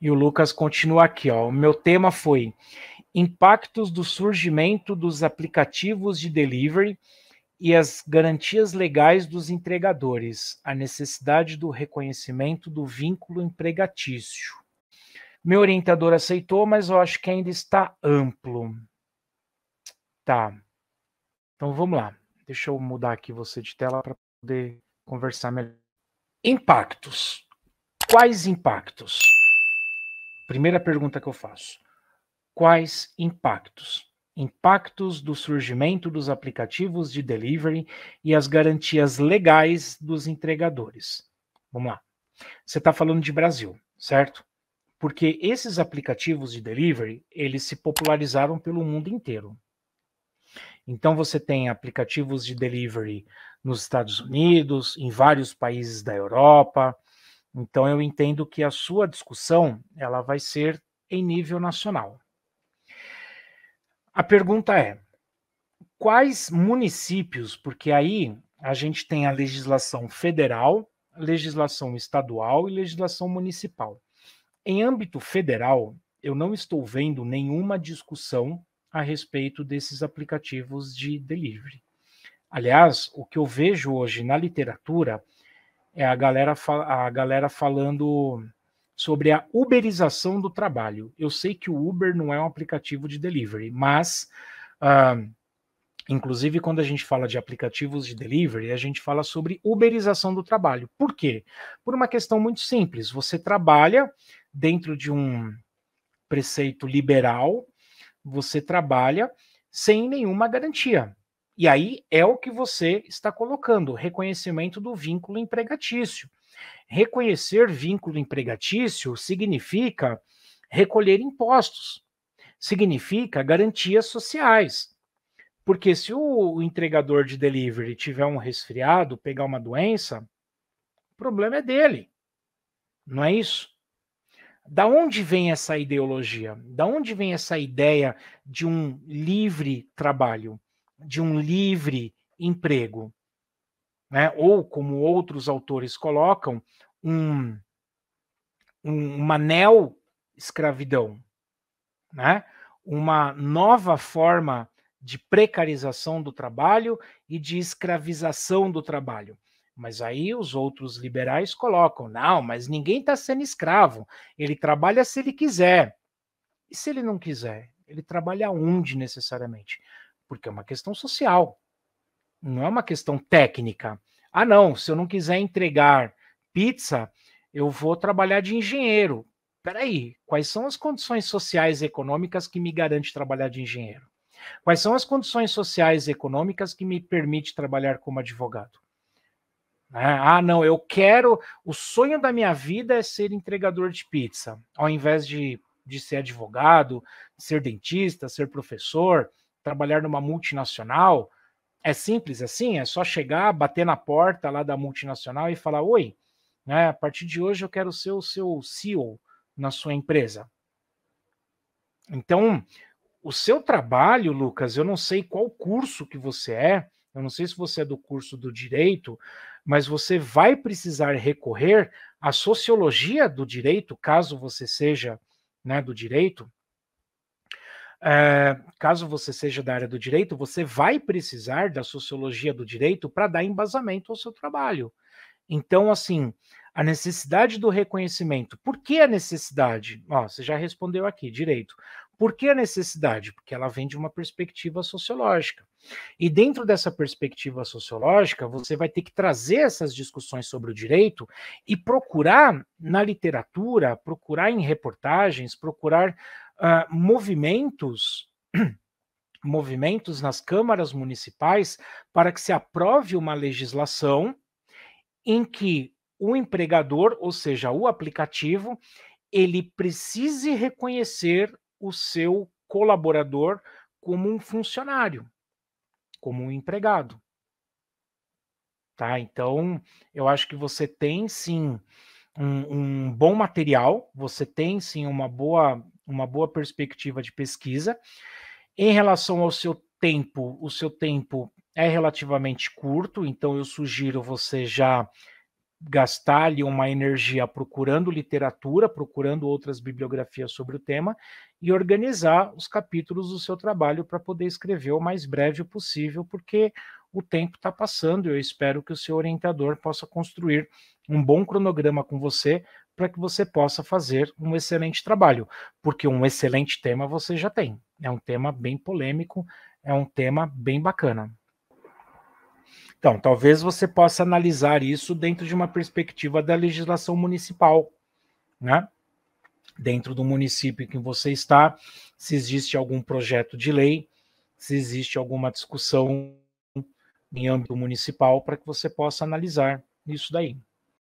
E o Lucas continua aqui, ó. O meu tema foi impactos do surgimento dos aplicativos de delivery e as garantias legais dos entregadores, a necessidade do reconhecimento do vínculo empregatício. Meu orientador aceitou, mas eu acho que ainda está amplo. Tá. Então vamos lá. Deixa eu mudar aqui você de tela para poder conversar melhor. Impactos. Quais impactos? primeira pergunta que eu faço: quais impactos? Impactos do surgimento dos aplicativos de delivery e as garantias legais dos entregadores. Vamos lá. Você está falando de Brasil, certo? Porque esses aplicativos de delivery eles se popularizaram pelo mundo inteiro. Então você tem aplicativos de delivery nos Estados Unidos, em vários países da Europa, então eu entendo que a sua discussão ela vai ser em nível nacional. A pergunta é: quais municípios, porque aí a gente tem a legislação federal, legislação estadual e legislação municipal. Em âmbito federal, eu não estou vendo nenhuma discussão a respeito desses aplicativos de delivery. Aliás, o que eu vejo hoje na literatura é a galera, a galera falando sobre a uberização do trabalho. Eu sei que o Uber não é um aplicativo de delivery, mas. Uh, Inclusive, quando a gente fala de aplicativos de delivery, a gente fala sobre uberização do trabalho. Por quê? Por uma questão muito simples. Você trabalha dentro de um preceito liberal, você trabalha sem nenhuma garantia. E aí é o que você está colocando, reconhecimento do vínculo empregatício. Reconhecer vínculo empregatício significa recolher impostos, significa garantias sociais. Porque se o entregador de delivery tiver um resfriado, pegar uma doença, o problema é dele. Não é isso? Da onde vem essa ideologia? Da onde vem essa ideia de um livre trabalho? de um livre emprego, né? ou, como outros autores colocam, um, um, uma neo-escravidão, né? uma nova forma de precarização do trabalho e de escravização do trabalho. Mas aí os outros liberais colocam: não, mas ninguém está sendo escravo, ele trabalha se ele quiser. E se ele não quiser? Ele trabalha onde necessariamente? Porque é uma questão social, não é uma questão técnica. Ah, não, se eu não quiser entregar pizza, eu vou trabalhar de engenheiro. Peraí, quais são as condições sociais e econômicas que me garante trabalhar de engenheiro? Quais são as condições sociais e econômicas que me permite trabalhar como advogado? Né? Ah, não, eu quero. O sonho da minha vida é ser entregador de pizza, ao invés de, de ser advogado, ser dentista, ser professor trabalhar numa multinacional? É simples assim? É só chegar, bater na porta lá da multinacional e falar: Oi, né, a partir de hoje eu quero ser o seu CEO na sua empresa. Então, o seu trabalho, Lucas, eu não sei qual curso que você é, eu não sei se você é do curso do direito, mas você vai precisar recorrer à sociologia do direito, caso você seja né, do direito, é, caso você seja da área do direito, você vai precisar da sociologia do direito para dar embasamento ao seu trabalho. Então, assim, a necessidade do reconhecimento. Por que a necessidade? Ó, você já respondeu aqui, direito. Por que a necessidade? Porque ela vem de uma perspectiva sociológica. E dentro dessa perspectiva sociológica, você vai ter que trazer essas discussões sobre o direito e procurar na literatura, procurar em reportagens, procurar uh, movimentos movimentos nas câmaras municipais para que se aprove uma legislação em que o empregador, ou seja, o aplicativo, ele precise reconhecer o seu colaborador como um funcionário, como um empregado. Tá? Então, eu acho que você tem sim um, um bom material, você tem sim uma boa uma boa perspectiva de pesquisa. Em relação ao seu tempo, o seu tempo é relativamente curto, então eu sugiro você já gastar ali uma energia procurando literatura, procurando outras bibliografias sobre o tema e organizar os capítulos do seu trabalho para poder escrever o mais breve possível, porque o tempo está passando. Eu espero que o seu orientador possa construir um bom cronograma com você para que você possa fazer um excelente trabalho, porque um excelente tema você já tem. É um tema bem polêmico, é um tema bem bacana. Então, talvez você possa analisar isso dentro de uma perspectiva da legislação municipal, né? Dentro do município em que você está, se existe algum projeto de lei, se existe alguma discussão em âmbito municipal para que você possa analisar isso daí.